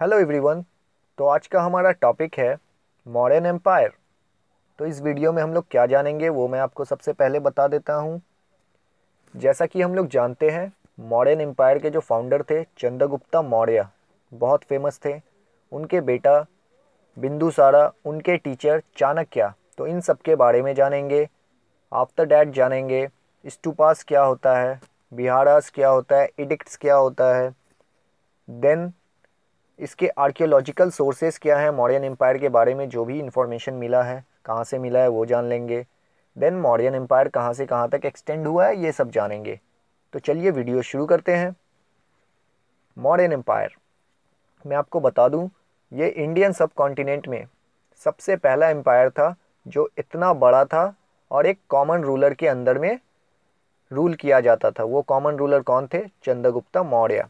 Hello everyone तो आज का हमारा टॉपिक है मॉडर्न एम्पायर तो इस वीडियो में हम लोग क्या जानेंगे वो मैं आपको सबसे पहले बता देता हूँ जैसा कि हम लोग जानते हैं मॉडर्न एम्पायर के जो फाउंडर थे चंद्रगुप्ता मौर्य बहुत फेमस थे उनके बेटा बिंदुसारा उनके टीचर चाणक्य तो इन सब के बारे में जानेंगे आफ्टर डैट जानेंगे स्टूपास क्या होता है बिहारास क्या होता है इडिक्ट क्या होता है देन इसके आर्कियोलॉजिकल सोर्सेस क्या है मौर्यन एम्पायर के बारे में जो भी इंफॉर्मेशन मिला है कहाँ से मिला है वो जान लेंगे देन मौर्यन एम्पायर कहाँ से कहाँ तक एक्सटेंड हुआ है ये सब जानेंगे तो चलिए वीडियो शुरू करते हैं मॉडर्न एम्पायर मैं आपको बता दूँ ये इंडियन सब कॉन्टीनेंट में सबसे पहला एम्पायर था जो इतना बड़ा था और एक कॉमन रूलर के अंदर में रूल किया जाता था वो कॉमन रूलर कौन थे चंद्रगुप्ता मौर्य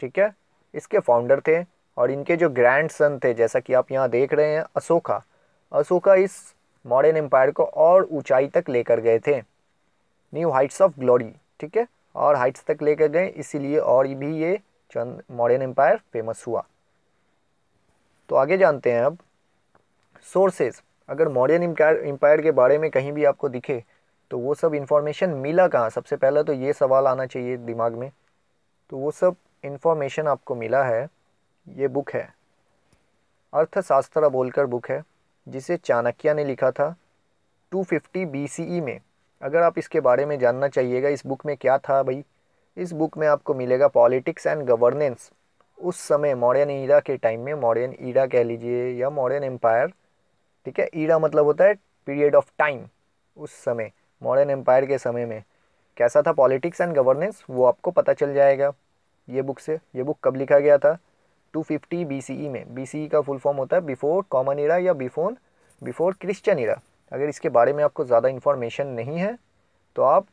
ठीक है इसके फाउंडर थे और इनके जो ग्रैंड सन थे जैसा कि आप यहाँ देख रहे हैं अशोका अशोका इस मॉडर्न एम्पायर को और ऊंचाई तक लेकर गए थे न्यू हाइट्स ऑफ ग्लोरी ठीक है और हाइट्स तक लेकर गए इसीलिए और भी ये चंद मॉडर्न एम्पायर फेमस हुआ तो आगे जानते हैं अब सोर्सेज अगर मॉडर्न एम्पायर के बारे में कहीं भी आपको दिखे तो वो सब इन्फॉर्मेशन मिला कहाँ सबसे पहला तो ये सवाल आना चाहिए दिमाग में तो वो सब इन्फॉर्मेशन आपको मिला है ये बुक है अर्थशास्त्र बोलकर बुक है जिसे चाणक्य ने लिखा था 250 बीसीई e में अगर आप इसके बारे में जानना चाहिएगा इस बुक में क्या था भाई इस बुक में आपको मिलेगा पॉलिटिक्स एंड गवर्नेंस उस समय मॉडर्न ईरा के टाइम में मॉडर्न ईरा कह लीजिए या मॉडर्न एम्पायर ठीक है ईरा मतलब होता है पीरियड ऑफ टाइम उस समय मॉडर्न एम्पायर के समय में कैसा था पॉलिटिक्स एंड गवर्नेंस वो आपको पता चल जाएगा ये बुक से ये बुक कब लिखा गया था 250 बीसीई e में बीसीई e का फुल फॉर्म होता है बिफोर कॉमन इरा या बिफोन बिफोर क्रिश्चियन इरा अगर इसके बारे में आपको ज़्यादा इन्फॉर्मेशन नहीं है तो आप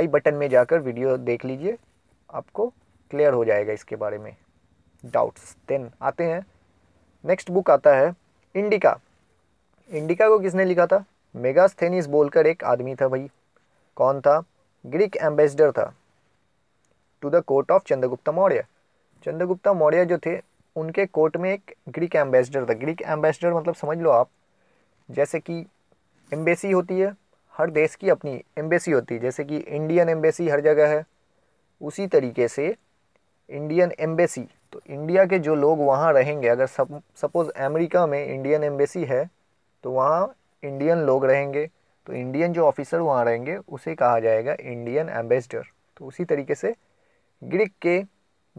आई बटन में जाकर वीडियो देख लीजिए आपको क्लियर हो जाएगा इसके बारे में डाउट्स देन आते हैं नेक्स्ट बुक आता है इंडिका इंडिका को किसने लिखा था मेगास्थेनिस बोलकर एक आदमी था भाई कौन था ग्रीक एम्बेसडर था to the court of Chandragupta Maurya Chandragupta Maurya जो थे उनके कोर्ट में एक ग्रीक एम्बेसडर था ग्रीक एम्बेसडर मतलब समझ लो आप जैसे कि एम्बेसी होती है हर देश की अपनी एम्बेसी होती है जैसे कि इंडियन एम्बेसी हर जगह है उसी तरीके से इंडियन एम्बेसी तो इंडिया के जो लोग वहाँ रहेंगे अगर सप सपोज़ अमेरिका में इंडियन एम्बेसी है तो वहाँ इंडियन लोग रहेंगे तो इंडियन जो ऑफिसर वहाँ रहेंगे उसे कहा जाएगा इंडियन एम्बेसडर तो उसी तरीके से ग्रीक के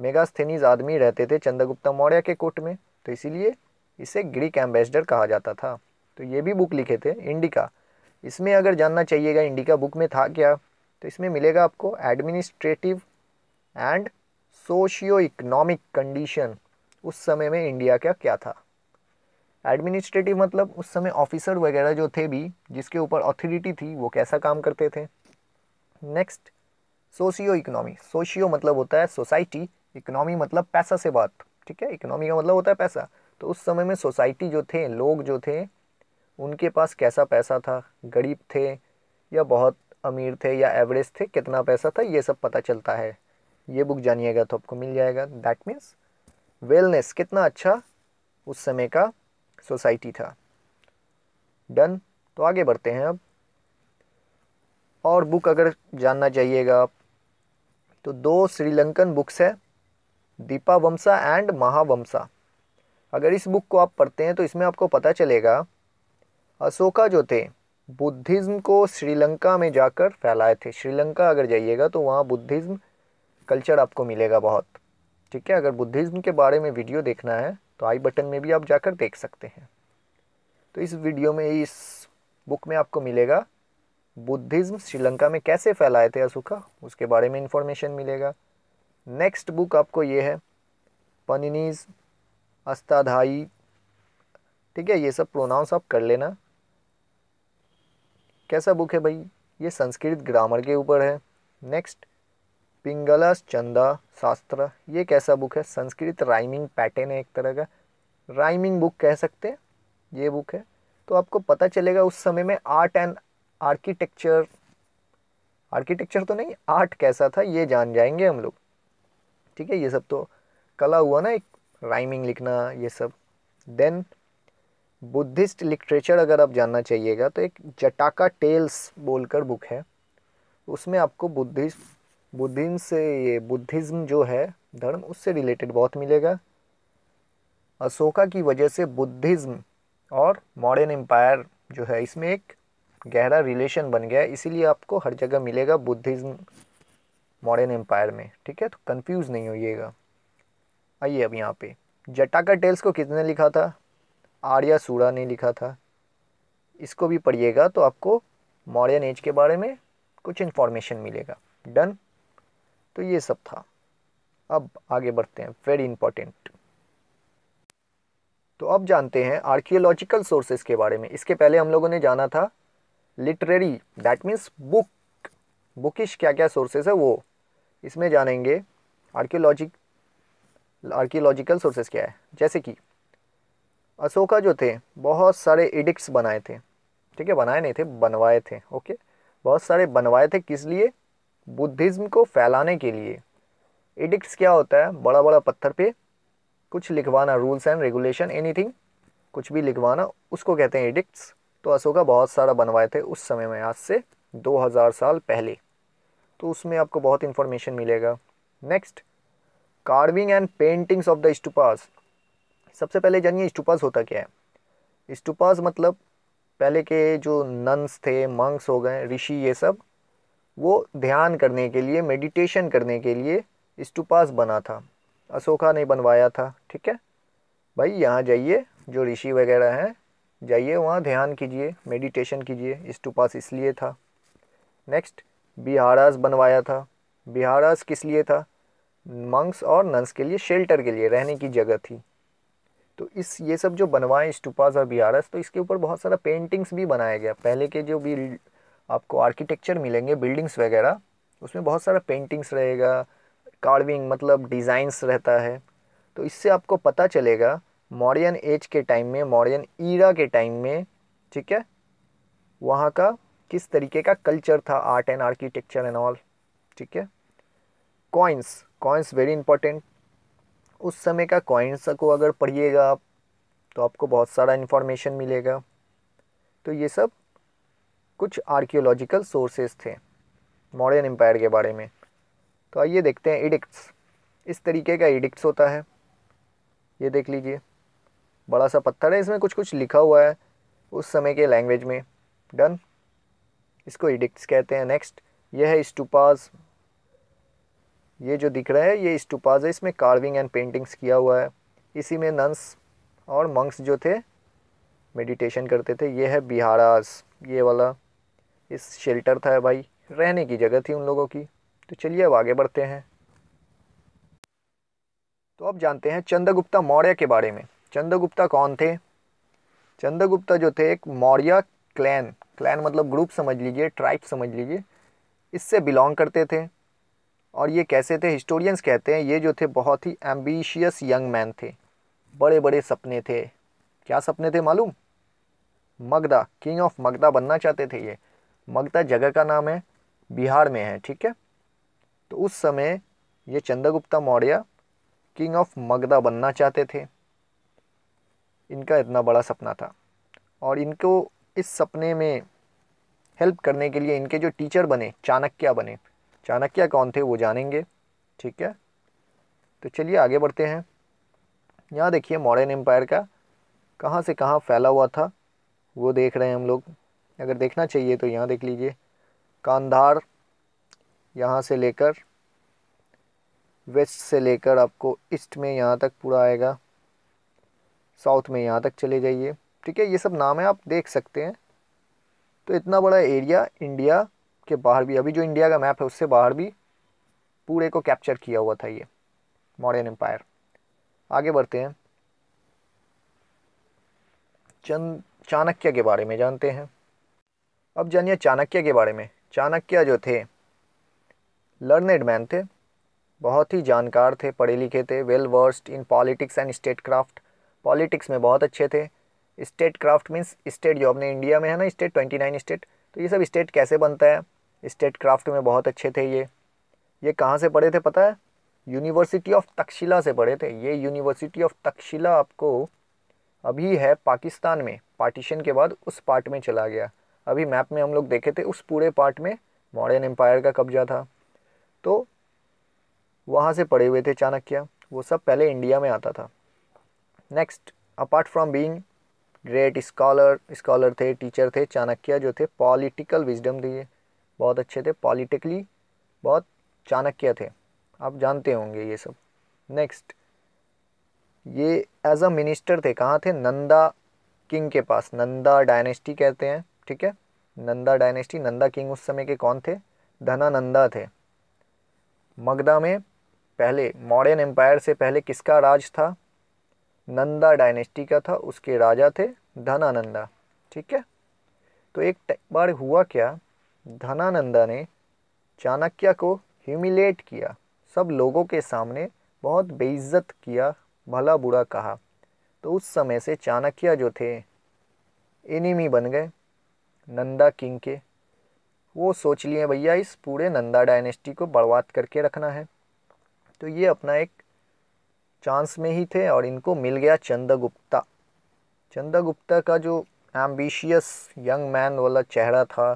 मेगास्थेनीज आदमी रहते थे चंद्रगुप्ता मौर्य के कोट में तो इसीलिए इसे ग्रीक एम्बेसडर कहा जाता था तो ये भी बुक लिखे थे इंडिका इसमें अगर जानना चाहिएगा इंडिका बुक में था क्या तो इसमें मिलेगा आपको administrative and socio economic condition उस समय में इंडिया का क्या था एडमिनिस्ट्रेटिव मतलब उस समय ऑफिसर वगैरह जो थे भी जिसके ऊपर अथॉरिटी थी वो कैसा काम करते थे नेक्स्ट सोशियो इकोनॉमी सोशियो मतलब होता है सोसाइटी इकोनॉमी मतलब पैसा से बात ठीक है इकोनॉमी का मतलब होता है पैसा तो उस समय में सोसाइटी जो थे लोग जो थे उनके पास कैसा पैसा था गरीब थे या बहुत अमीर थे या एवरेज थे कितना पैसा था ये सब पता चलता है ये बुक जानिएगा तो आपको मिल जाएगा दैट मीन्स वेलनेस कितना अच्छा उस समय का सोसाइटी था डन तो आगे बढ़ते हैं अब और बुक अगर जानना चाहिएगा आप तो दो श्रीलंकन बुक्स है दीपा वंशा एंड महावंशा अगर इस बुक को आप पढ़ते हैं तो इसमें आपको पता चलेगा अशोका जो थे बुद्धिज़्म को श्रीलंका में जाकर फैलाए थे श्रीलंका अगर जाइएगा तो वहाँ बुद्धिज़्म कल्चर आपको मिलेगा बहुत ठीक है अगर बुद्धिज़्म के बारे में वीडियो देखना है तो आई बटन में भी आप जाकर देख सकते हैं तो इस वीडियो में इस बुक में आपको मिलेगा बुद्धिज़्म श्रीलंका में कैसे फैलाए थे अशोका उसके बारे में इन्फॉर्मेशन मिलेगा नेक्स्ट बुक आपको ये है पनिनीज अस्ताधाई ठीक है ये सब प्रोनाउंस आप कर लेना कैसा बुक है भाई ये संस्कृत ग्रामर के ऊपर है नेक्स्ट पिंगलस चंदा शास्त्र ये कैसा बुक है संस्कृत राइमिंग पैटर्न है एक तरह का राइमिंग बुक कह सकते हैं ये बुक है तो आपको पता चलेगा उस समय में आर्ट एंड आर्किटेक्चर आर्किटेक्चर तो नहीं आर्ट कैसा था ये जान जाएंगे हम लोग ठीक है ये सब तो कला हुआ ना एक राइमिंग लिखना ये सब देन बुद्धिस्ट लिटरेचर अगर आप जानना चाहिएगा तो एक जटाका टेल्स बोलकर बुक है उसमें आपको बुद्धिस्ट बुद्धिज्म से ये बुद्धिज़्म जो है धर्म उससे रिलेटेड बहुत मिलेगा अशोका की वजह से बुद्धिज़्म और मॉडर्न एम्पायर जो है इसमें एक गहरा रिलेशन बन गया इसीलिए आपको हर जगह मिलेगा बुद्धिज़्म मॉडर्न एम्पायर में ठीक है तो कंफ्यूज नहीं होइएगा आइए अब यहाँ पे जटाका टेल्स को किसने लिखा था आर्या सूरा ने लिखा था इसको भी पढ़िएगा तो आपको मॉडर्न एज के बारे में कुछ इन्फॉर्मेशन मिलेगा डन तो ये सब था अब आगे बढ़ते हैं वेरी इंपॉर्टेंट तो अब जानते हैं आर्कियोलॉजिकल सोर्सेज के बारे में इसके पहले हम लोगों ने जाना था literary that means book bookish क्या क्या सोर्सेस है वो इसमें जानेंगे आर्कियोलॉजिक आर्कियोलॉजिकल सोर्सेस क्या है जैसे कि अशोका जो थे बहुत सारे एडिक्ट्स बनाए थे ठीक है बनाए नहीं थे बनवाए थे ओके बहुत सारे बनवाए थे किस लिए बुद्धिज़्म को फैलाने के लिए एडिक्ट्स क्या होता है बड़ा बड़ा पत्थर पे कुछ लिखवाना रूल्स एंड रेगुलेशन एनीथिंग कुछ भी लिखवाना उसको कहते हैं एडिक्ट्स तो अशोका बहुत सारा बनवाए थे उस समय में आज से 2000 साल पहले तो उसमें आपको बहुत इन्फॉर्मेशन मिलेगा next carving and paintings of the stupas सबसे पहले जानिए स्टूपास होता क्या है स्टूपास मतलब पहले के जो नंस थे मंक्स हो गए ऋषि ये सब वो ध्यान करने के लिए मेडिटेशन करने के लिए स्टूपास बना था अशोका ने बनवाया था ठीक है भाई यहाँ जाइए जो ऋषि वगैरह हैं जाइए वहाँ ध्यान कीजिए मेडिटेशन कीजिए स्टूपास इसलिए था नेक्स्ट बिहारास बनवाया था बिहारास किस लिए था मंक्स और नंस के लिए शेल्टर के लिए रहने की जगह थी तो इस ये सब जो बनवाए स्टूपाज और बिहारस तो इसके ऊपर बहुत सारा पेंटिंग्स भी बनाया गया पहले के जो भी आपको आर्किटेक्चर मिलेंगे बिल्डिंग्स वगैरह उसमें बहुत सारा पेंटिंग्स रहेगा कार्विंग मतलब डिज़ाइंस रहता है तो इससे आपको पता चलेगा मॉडर्न एज के टाइम में मॉडर्न ईरा के टाइम में ठीक है वहाँ का किस तरीके का कल्चर था art and architecture and all ठीक है कॉइन्स कॉइन्स वेरी इंपॉर्टेंट उस समय का कॉइन्स को अगर पढ़िएगा आप तो आपको बहुत सारा इन्फॉर्मेशन मिलेगा तो ये सब कुछ आर्कियोलॉजिकल सोर्सेज थे मॉडर्न एम्पायर के बारे में तो आइए देखते हैं एडिक्ट्स इस तरीके का एडिक्ट्स होता है ये देख लीजिए बड़ा सा पत्थर है इसमें कुछ कुछ लिखा हुआ है उस समय के लैंग्वेज में डन इसको इडिक्ट्स कहते हैं नेक्स्ट यह है स्टूपाज ये जो दिख रहा है ये स्टूपाज है इसमें कार्विंग एंड पेंटिंग्स किया हुआ है इसी में नंस और मंक्स जो थे मेडिटेशन करते थे ये है बिहारास ये वाला इस शेल्टर था भाई रहने की जगह थी उन लोगों की तो चलिए अब आगे बढ़ते हैं तो अब जानते हैं चंद्रगुप्ता मौर्य के बारे में चंद्रगुप्ता कौन थे चंद्रगुप्ता जो थे एक मौर्य क्लैन क्लैन मतलब ग्रुप समझ लीजिए ट्राइब समझ लीजिए इससे बिलोंग करते थे और ये कैसे थे हिस्टोरियंस कहते हैं ये जो थे बहुत ही एम्बिशियस यंग मैन थे बड़े बड़े सपने थे क्या सपने थे मालूम मगदा किंग ऑफ मगदा बनना चाहते थे ये मगदा जगह का नाम है बिहार में है ठीक है तो उस समय ये चंद्रगुप्ता मौर्य किंग ऑफ मगदा बनना चाहते थे इनका इतना बड़ा सपना था और इनको इस सपने में हेल्प करने के लिए इनके जो टीचर बने चाणक्य बने चाणक्य कौन थे वो जानेंगे ठीक है तो चलिए आगे बढ़ते हैं यहाँ देखिए मॉडर्न एम्पायर का कहाँ से कहाँ फैला हुआ था वो देख रहे हैं हम लोग अगर देखना चाहिए तो यहाँ देख लीजिए कांधार यहाँ से लेकर वेस्ट से लेकर आपको ईस्ट में यहाँ तक पूरा आएगा साउथ में यहाँ तक चले जाइए ठीक है ये सब नाम है आप देख सकते हैं तो इतना बड़ा एरिया इंडिया के बाहर भी अभी जो इंडिया का मैप है उससे बाहर भी पूरे को कैप्चर किया हुआ था ये मॉडर्न एम्पायर आगे बढ़ते हैं चंद चाणक्य के बारे में जानते हैं अब जानिए चाणक्य के बारे में चाणक्य जो थे लर्नेड मैन थे बहुत ही जानकार थे पढ़े लिखे थे well versed in politics and statecraft politics में बहुत अच्छे थे स्टेट क्राफ्ट मीन्स स्टेट जो अपने इंडिया में है ना स्टेट ट्वेंटी नाइन स्टेट तो ये सब स्टेट कैसे बनता है स्टेट क्राफ्ट में बहुत अच्छे थे ये ये कहाँ से पढ़े थे पता है यूनिवर्सिटी ऑफ तक्षशिला से पढ़े थे ये यूनिवर्सिटी ऑफ तक्षशिला आपको अभी है पाकिस्तान में पार्टीशन के बाद उस पार्ट में चला गया अभी मैप में हम लोग देखे थे उस पूरे पार्ट में मॉडर्न एम्पायर का कब्जा था तो वहाँ से पढ़े हुए थे चाणक्य वो सब पहले इंडिया में आता था next apart from being great scholar scholar थे टीचर थे चाणक्य जो थे पॉलिटिकल विजडम थे बहुत अच्छे थे पॉलिटिकली बहुत चाणक्य थे आप जानते होंगे ये सब नेक्स्ट ये एज अ मिनिस्टर थे कहाँ थे नंदा किंग के पास नंदा डायनेस्टी कहते हैं ठीक है नंदा डायनेस्टी नंदा किंग उस समय के कौन थे धनानंदा थे मगधा में पहले मॉडर्न एम्पायर से पहले किसका राज था नंदा डायनेस्टी का था उसके राजा थे धनानंदा ठीक है तो एक बार हुआ क्या धनानंदा ने चाणक्य को ह्यूमिलेट किया सब लोगों के सामने बहुत बेइज्जत किया भला बुरा कहा तो उस समय से चाणक्य जो थे एनिमी बन गए नंदा किंग के वो सोच लिए भैया इस पूरे नंदा डायनेस्टी को बर्बाद करके रखना है तो ये अपना एक चांस में ही थे और इनको मिल गया चंद्रगुप्ता गुप्ता गुप्ता का जो एम्बिशियस यंग मैन वाला चेहरा था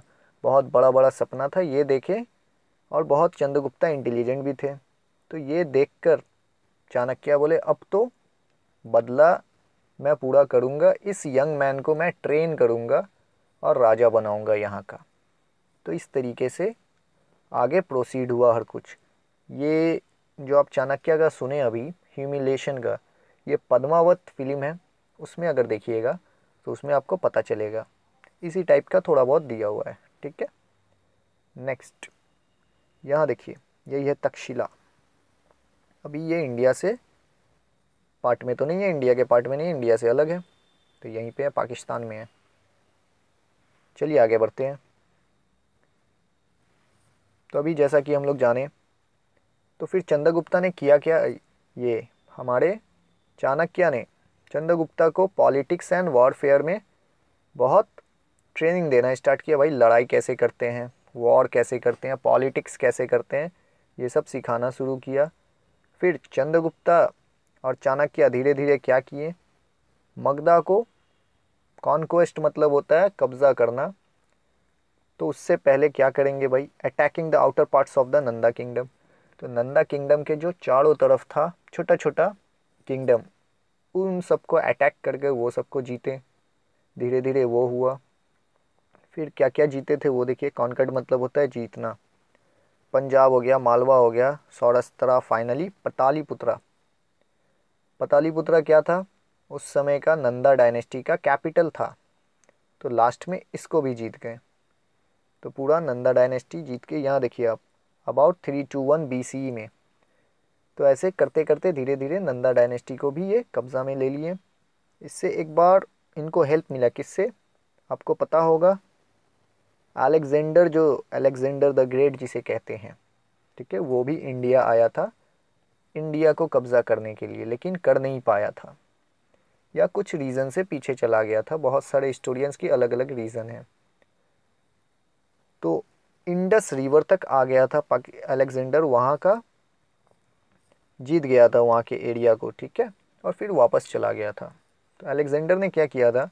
बहुत बड़ा बड़ा सपना था ये देखे और बहुत चंद्रगुप्ता इंटेलिजेंट भी थे तो ये देखकर चाणक्य बोले अब तो बदला मैं पूरा करूँगा इस यंग मैन को मैं ट्रेन करूँगा और राजा बनाऊँगा यहाँ का तो इस तरीके से आगे प्रोसीड हुआ हर कुछ ये जो आप चाणक्य का सुने अभी ह्यूमिलेशन का ये पद्मावत फिल्म है उसमें अगर देखिएगा तो उसमें आपको पता चलेगा इसी टाइप का थोड़ा बहुत दिया हुआ है ठीक है नेक्स्ट यहाँ देखिए यही है तक्षशिला अभी ये इंडिया से पार्ट में तो नहीं है इंडिया के पार्ट में नहीं इंडिया से अलग है तो यहीं पे है पाकिस्तान में है चलिए आगे बढ़ते हैं तो अभी जैसा कि हम लोग जाने तो फिर चंद्रगुप्ता ने किया क्या ये हमारे चाणक्य ने चंद्रगुप्ता को पॉलिटिक्स एंड वॉरफेयर में बहुत ट्रेनिंग देना स्टार्ट किया भाई लड़ाई कैसे करते हैं वॉर कैसे करते हैं पॉलिटिक्स कैसे करते हैं ये सब सिखाना शुरू किया फिर चंद्रगुप्ता और चाणक्य धीरे धीरे क्या किए मगधा को कॉन्क्वेस्ट मतलब होता है कब्ज़ा करना तो उससे पहले क्या करेंगे भाई attacking the outer parts of the Nanda kingdom तो नंदा किंगडम के जो चारों तरफ था छोटा छोटा किंगडम उन सबको अटैक करके वो सबको जीते धीरे धीरे वो हुआ फिर क्या क्या जीते थे वो देखिए कॉन्कर्ड मतलब होता है जीतना पंजाब हो गया मालवा हो गया सौरास्त्रा फाइनली पतालीपुत्रा पतालीपुत्रा क्या था उस समय का नंदा डायनेस्टी का कैपिटल था तो लास्ट में इसको भी जीत गए तो पूरा नंदा डायनेस्टी जीत के यहाँ देखिए आप about three two one B में तो ऐसे करते करते धीरे धीरे नंदा डायनेस्टी को भी ये कब्ज़ा में ले लिए इससे एक बार इनको हेल्प मिला किससे आपको पता होगा अलेक्जेंडर जो अलेक्जेंडर द ग्रेट जिसे कहते हैं ठीक है वो भी इंडिया आया था इंडिया को कब्ज़ा करने के लिए लेकिन कर नहीं पाया था या कुछ रीज़न से पीछे चला गया था बहुत सारे स्टूडियंस की अलग अलग रीज़न हैं तो इंडस रिवर तक आ गया था अलेक्जेंडर वहाँ का जीत गया था वहाँ के एरिया को ठीक है और फिर वापस चला गया था तो अलेक्जेंडर ने क्या किया था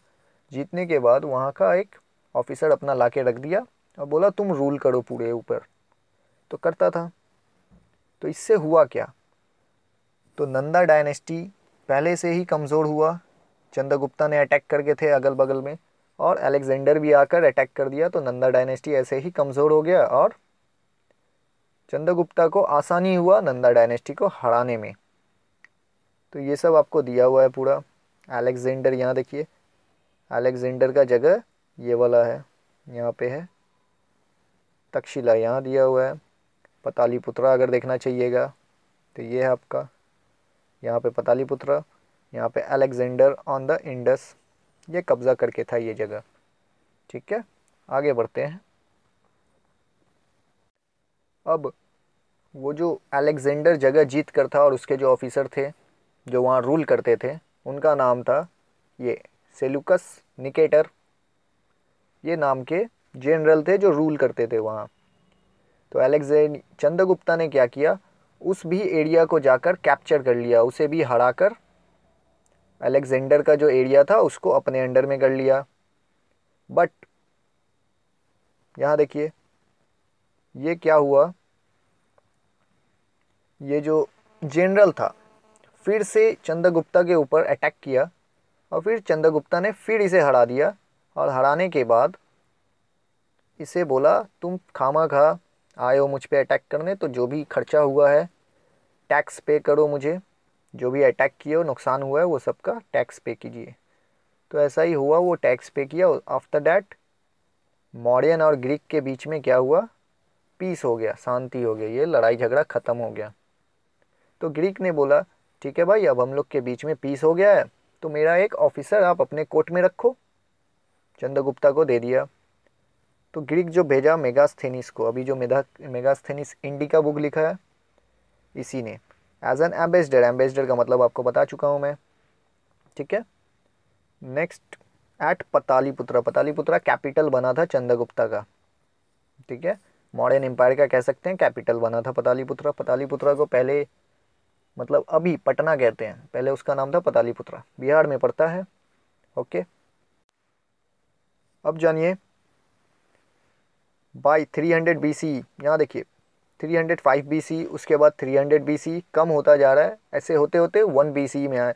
जीतने के बाद वहाँ का एक ऑफिसर अपना ला रख दिया और बोला तुम रूल करो पूरे ऊपर तो करता था तो इससे हुआ क्या तो नंदा डायनेस्टी पहले से ही कमज़ोर हुआ चंद्रगुप्ता ने अटैक करके थे अगल बगल में और अलेक्जेंडर भी आकर अटैक कर दिया तो नंदा डायनेस्टी ऐसे ही कमज़ोर हो गया और चंद्रगुप्ता को आसानी हुआ नंदा डायनेस्टी को हराने में तो ये सब आपको दिया हुआ है पूरा अलेक्जेंडर यहाँ देखिए अलेक्जेंडर का जगह ये वाला है यहाँ पे है तक्षशिला यहाँ दिया हुआ है पतालीपुत्रा अगर देखना चाहिएगा तो ये है आपका यहाँ पे पतालीपुत्रा यहाँ पे अलेक्जेंडर ऑन द इंडस ये कब्ज़ा करके था ये जगह ठीक है आगे बढ़ते हैं अब वो जो अलेक्जेंडर जगह जीत कर था और उसके जो ऑफिसर थे जो वहाँ रूल करते थे उनका नाम था ये सेलुकस निकेटर ये नाम के जनरल थे जो रूल करते थे वहाँ तो अलेक्जेंड चंद्रगुप्ता ने क्या किया उस भी एरिया को जाकर कैप्चर कर लिया उसे भी हरा कर अलेक्जेंडर का जो एरिया था उसको अपने अंडर में कर लिया बट यहाँ देखिए ये क्या हुआ ये जो जनरल था फिर से चंद्रगुप्ता के ऊपर अटैक किया और फिर चंद्रगुप्ता ने फिर इसे हरा दिया और हराने के बाद इसे बोला तुम खामा खा आए हो मुझ पे अटैक करने तो जो भी खर्चा हुआ है टैक्स पे करो मुझे जो भी अटैक किया हो नुकसान हुआ है वो सबका टैक्स पे कीजिए तो ऐसा ही हुआ वो टैक्स पे किया आफ्टर डैट मॉडर्न और ग्रीक के बीच में क्या हुआ पीस हो गया शांति हो गई ये लड़ाई झगड़ा ख़त्म हो गया तो ग्रीक ने बोला ठीक है भाई अब हम लोग के बीच में पीस हो गया है तो मेरा एक ऑफिसर आप अपने कोर्ट में रखो चंद्रगुप्ता को दे दिया तो ग्रीक जो भेजा मेगास्थेनिस को अभी जो मेधा मेगास्थेनिस इंडी का बुक लिखा है इसी ने एज एन एम्बेसडर एम्बेसडर का मतलब आपको बता चुका हूँ मैं ठीक है next at Pataliputra Pataliputra capital बना था चंद्रगुप्ता का ठीक है मॉडर्न एम्पायर का कह सकते हैं कैपिटल बना था पतालीपुत्रा पतालीपुत्रा को पहले मतलब अभी पटना कहते हैं पहले उसका नाम था पतालीपुत्रा बिहार में पड़ता है ओके अब जानिए बाय 300 हंड्रेड बी सी यहाँ देखिए 305 BC उसके बाद 300 BC कम होता जा रहा है ऐसे होते होते 1 BC में आ,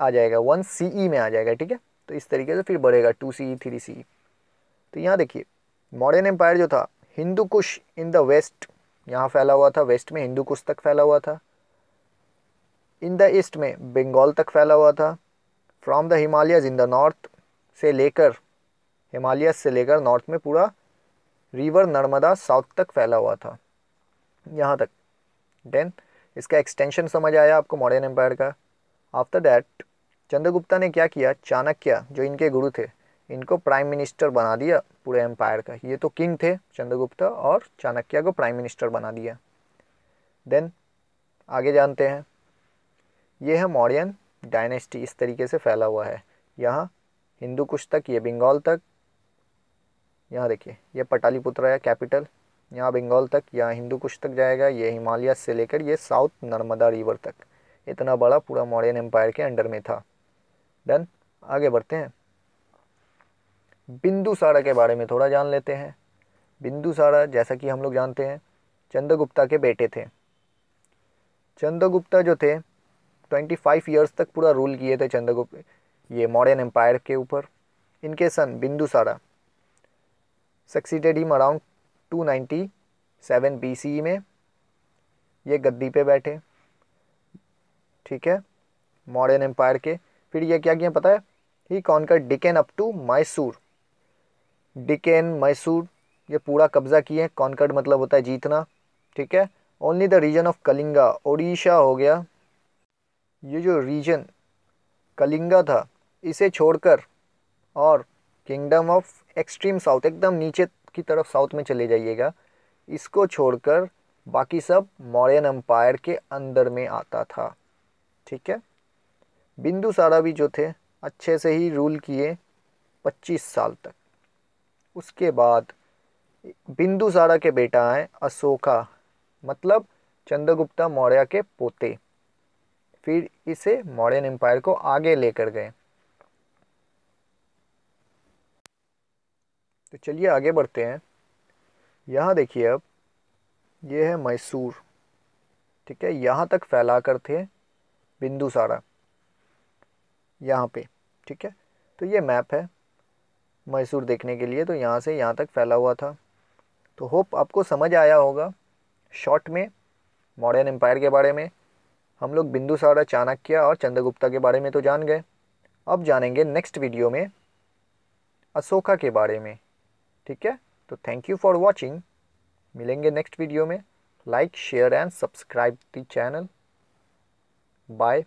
आ जाएगा 1 सी e में आ जाएगा ठीक है तो इस तरीके से फिर बढ़ेगा 2 C e, three C e। तो यहाँ देखिए मॉडर्न एम्पायर जो था Hindu Kush in the west यहाँ फैला हुआ था वेस्ट में हिंदू कुश तक फैला हुआ था इन द ईस्ट में बंगाल तक फैला हुआ था from the Himalayas in the north से लेकर हिमालयस से लेकर नॉर्थ में पूरा रिवर नर्मदा साउथ तक फैला हुआ था यहाँ तक देन इसका एक्सटेंशन समझ आया आपको मॉडर्न एम्पायर का आफ्टर दैट चंद्रगुप्ता ने क्या किया चाणक्य जो इनके गुरु थे इनको प्राइम मिनिस्टर बना दिया पूरे एम्पायर का ये तो किंग थे चंद्रगुप्ता और चाणक्य को प्राइम मिनिस्टर बना दिया देन आगे जानते हैं ये है मौर्यन डायनेस्टी इस तरीके से फैला हुआ है यहाँ हिंदू कुश तक ये बंगाल तक यहाँ देखिए यह पटालीपुत्रा है कैपिटल यहाँ बंगाल तक यहाँ हिंदू कुश तक जाएगा ये हिमालय से लेकर ये साउथ नर्मदा रिवर तक इतना बड़ा पूरा मौर्यन एम्पायर के अंडर में था देन आगे बढ़ते हैं बिंदुसारा के बारे में थोड़ा जान लेते हैं बिंदुसारा जैसा कि हम लोग जानते हैं चंद्रगुप्ता के बेटे थे चंद्रगुप्ता जो थे ट्वेंटी फाइव ईयर्स तक पूरा रूल किए थे चंद्रगुप्त ये मॉडर्न एम्पायर के ऊपर इनके son Bindusara succeeded him around two ninety seven B C में ये गद्दी पे बैठे ठीक है मॉडर्न एम्पायर के फिर ये क्या किया पता है ही कर डिकेन अप टू मैसूर डिकेन मैसूर ये पूरा कब्जा किए कॉन्कर्ड मतलब होता है जीतना ठीक है only the region of Kalinga Odisha हो गया ये जो रीजन कलिंगा था इसे छोड़कर और किंगडम ऑफ एक्सट्रीम साउथ एकदम नीचे की तरफ साउथ में चले जाइएगा इसको छोड़कर बाकी सब मौर्यन अम्पायर के अंदर में आता था ठीक है बिंदु सारा भी जो थे अच्छे से ही रूल किए 25 साल तक उसके बाद बिंदु सारा के बेटा हैं अशोका मतलब चंद्रगुप्ता मौर्य के पोते फिर इसे मॉडर्न एम्पायर को आगे लेकर गए तो चलिए आगे बढ़ते हैं यहाँ देखिए अब ये है मैसूर ठीक है यहाँ तक फैला कर थे बिंदुसारा यहाँ पे ठीक है तो ये मैप है मैसूर देखने के लिए तो यहाँ से यहाँ तक फैला हुआ था तो होप आपको समझ आया होगा शॉर्ट में मॉडर्न एम्पायर के बारे में हम लोग बिंदुसारा चाणक्य और चंद्रगुप्ता के बारे में तो जान गए अब जानेंगे नेक्स्ट वीडियो में अशोका के बारे में ठीक है तो थैंक यू फॉर वॉचिंग मिलेंगे नेक्स्ट वीडियो में like share and subscribe the channel bye